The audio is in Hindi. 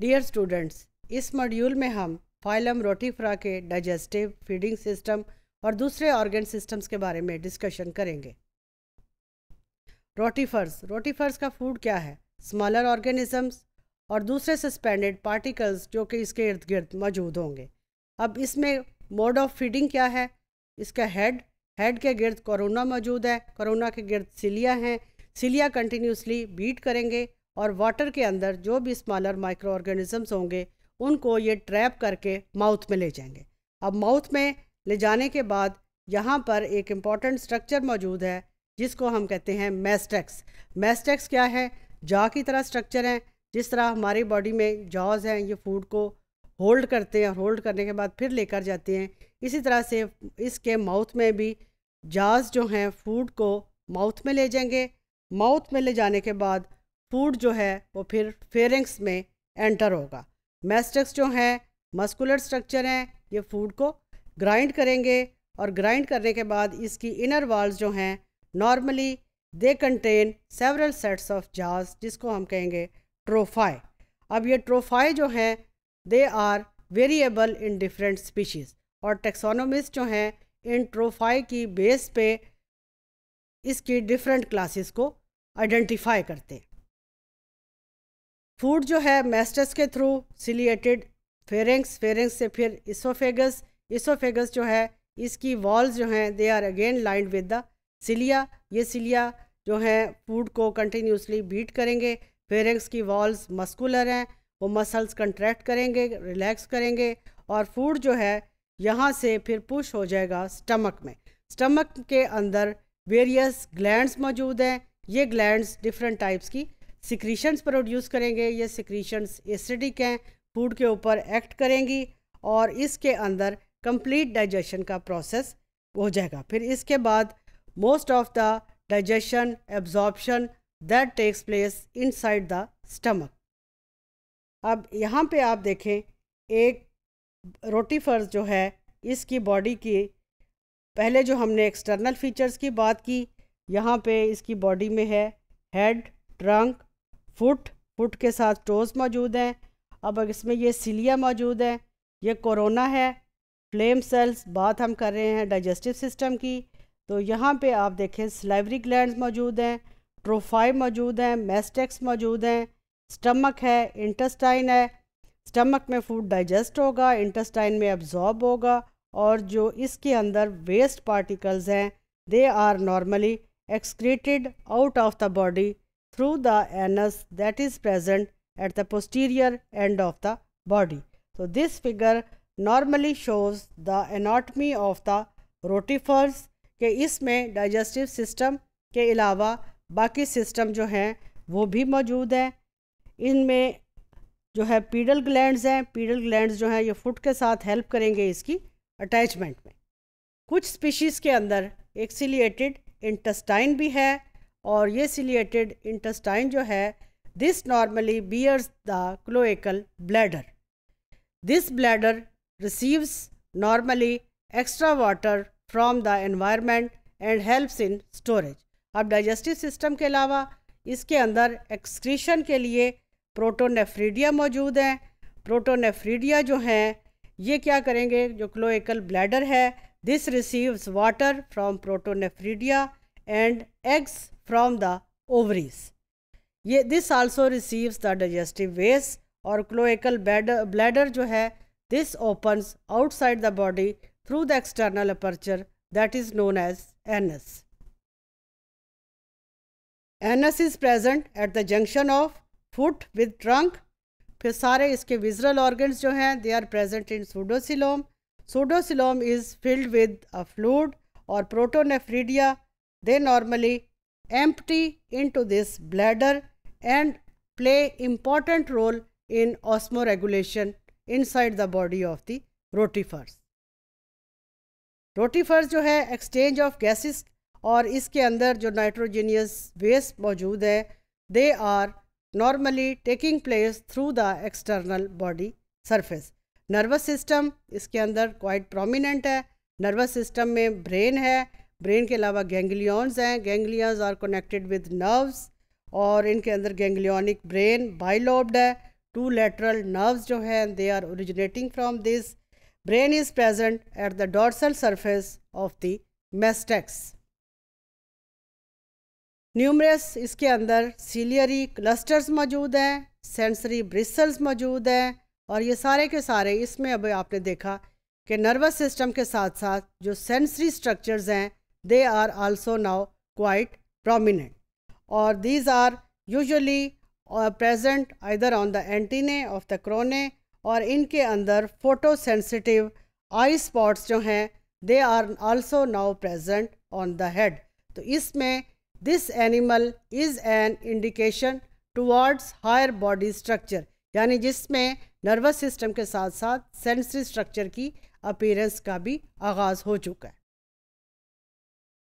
डियर स्टूडेंट्स इस मॉड्यूल में हम फाइलम रोटीफ्रा के डाइजेस्टिव फीडिंग सिस्टम और दूसरे ऑर्गेन सिस्टम्स के बारे में डिस्कशन करेंगे रोटीफर्स रोटीफर्स का फूड क्या है स्मॉलर ऑर्गेनिजम्स और दूसरे सस्पेंडेड पार्टिकल्स जो कि इसके इर्द गिर्द मौजूद होंगे अब इसमें मोड ऑफ फीडिंग क्या है इसका हेड हेड के गिर्द कोरोना मौजूद है कोरोना के गिर्द सिलिया हैं सिलिया कंटिन्यूसली बीट करेंगे और वाटर के अंदर जो भी स्मॉलर माइक्रो ऑर्गेनिजम्स होंगे उनको ये ट्रैप करके माउथ में ले जाएंगे अब माउथ में ले जाने के बाद यहाँ पर एक इम्पॉर्टेंट स्ट्रक्चर मौजूद है जिसको हम कहते हैं मैस्टेक्स मैस्टेक्स क्या है जा की तरह स्ट्रक्चर हैं जिस तरह हमारी बॉडी में जॉज हैं ये फूड को होल्ड करते हैं और होल्ड करने के बाद फिर लेकर जाते हैं इसी तरह से इसके माउथ में भी जॉज जो हैं फूड को माउथ में ले जाएंगे माउथ में ले जाने के बाद फूड जो है वो फिर फेरेंक्स में एंटर होगा मैस्टेक्स जो हैं मस्कुलर स्ट्रक्चर हैं ये फूड को ग्राइंड करेंगे और ग्राइंड करने के बाद इसकी इनर वॉल्स जो हैं normally they contain several sets of jaws जिसको हम कहेंगे ट्रोफाई अब ये ट्रोफाई जो हैं they are variable in different species और टेक्सोनोमिस्ट जो हैं इन ट्रोफाई की बेस पे इसकी डिफरेंट क्लासेस को आइडेंटिफाई करते हैं फूड जो है मेस्टस के थ्रू सिलिएटेड फेरेंक्स फेरेंक्स से फिर इसोफेगस इसोफेगस जो है इसकी वॉल्स जो हैं they are again lined with the cilia ये सिलिया जो हैं फूड को कंटिन्यूसली बीट करेंगे फेरेंक्स की वॉल्स मस्कुलर हैं वो मसल्स कंट्रैक्ट करेंगे रिलैक्स करेंगे और फूड जो है यहाँ से फिर पुश हो जाएगा स्टमक में स्टमक के अंदर वेरियस ग्लैंड्स मौजूद हैं ये ग्लैंड्स डिफरेंट टाइप्स की सिक्रीशंस प्रोड्यूस करेंगे ये सिक्रीशंस एसिडिक हैं फूड के ऊपर एक्ट करेंगी और इसके अंदर कंप्लीट डाइजेशन का प्रोसेस हो जाएगा फिर इसके बाद most of the digestion absorption that takes place inside the stomach अब यहाँ पे आप देखें एक रोटी फर्ज जो है इसकी बॉडी की पहले जो हमने एक्सटर्नल फीचर्स की बात की यहाँ पे इसकी बॉडी में है हेड ट्रंक फुट फुट के साथ टोज मौजूद हैं अब इसमें ये सिलिया मौजूद है ये कोरोना है फ्लेम सेल्स बात हम कर रहे हैं डाइजेस्टिव सिस्टम की तो यहाँ पे आप देखें स्लाइवरी ग्लैंड मौजूद हैं ट्रोफाई मौजूद हैं मेस्टेक्स मौजूद हैं स्टमक है इंटस्टाइन है स्टमक में फूड डाइजेस्ट होगा इंटस्टाइन में अब्जॉर्ब होगा और जो इसके अंदर वेस्ट पार्टिकल्स हैं they are normally excreted out of the body through the anus that is present at the posterior end of the body. So, this figure normally shows the anatomy of the rotifers कि इसमें डाइजेस्टिव सिस्टम के अलावा बाकी सिस्टम जो हैं वो भी मौजूद हैं इनमें जो है पीडल ग्लैंड्स हैं पीडल ग्लैंड्स जो हैं ये फुट के साथ हेल्प करेंगे इसकी अटैचमेंट में कुछ स्पीशीज़ के अंदर एक्सीलिएटेड इंटेस्टाइन भी है और ये सिलिएटेड इंटस्टाइन जो है this normally bears the cloacal bladder this bladder receives normally extra water from the environment and helps in storage अब डाइजेस्टिव सिस्टम के अलावा इसके अंदर एक्सक्रीशन के लिए प्रोटोनेफ्रीडिया मौजूद हैं प्रोटोनेफ्रीडिया जो हैं ये क्या करेंगे जो क्लोएकल ब्लैडर है this receives water from protonephridia and eggs from the ovaries ये this also receives the digestive waste और क्लोएकल ब्लैडर जो है this opens outside the body through the external aperture that is known as anus anus is present at the junction of foot with trunk फिर सारे इसके विजरल ऑर्गन्स जो हैं they are present in pseudocoelom pseudocoelom is filled with a fluid और protonephridia they normally empty into this bladder and play important role in osmoregulation inside the body of the rotifers. Rotifers जो है एक्सचेंज ऑफ गैसेस और इसके अंदर जो नाइट्रोजीनियस वेस्ट मौजूद है they are normally taking place through the external body surface nervous system इसके अंदर क्वाइट प्रोमिनेंट है नर्वस सिस्टम में ब्रेन है ब्रेन के अलावा गेंगलियॉन्स हैं ganglia are connected with nerves और इनके अंदर गेंगलियॉनिक ब्रेन बाइलोब्ड है टू लेटरल नर्व्स जो हैं they are originating from this brain is present at the dorsal surface of the mastax numerous इसके अंदर सीलियरी क्लस्टर्स मौजूद हैं सेंसरी ब्रिसल्स मौजूद हैं और ये सारे के सारे इसमें अब आपने देखा कि नर्वस सिस्टम के साथ साथ जो सेंसरी स्ट्रक्चर्स हैं they are also now quite prominent और these are usually present either on the antennae of the corona और इनके अंदर फोटो सेंसिटिव आई स्पॉट्स जो हैं they are also now present on the head तो इसमें this animal is an indication towards higher body structure यानी जिसमें नर्वस सिस्टम के साथ साथ सेंसरी स्ट्रक्चर की अपीरेंस का भी आगाज़ हो चुका है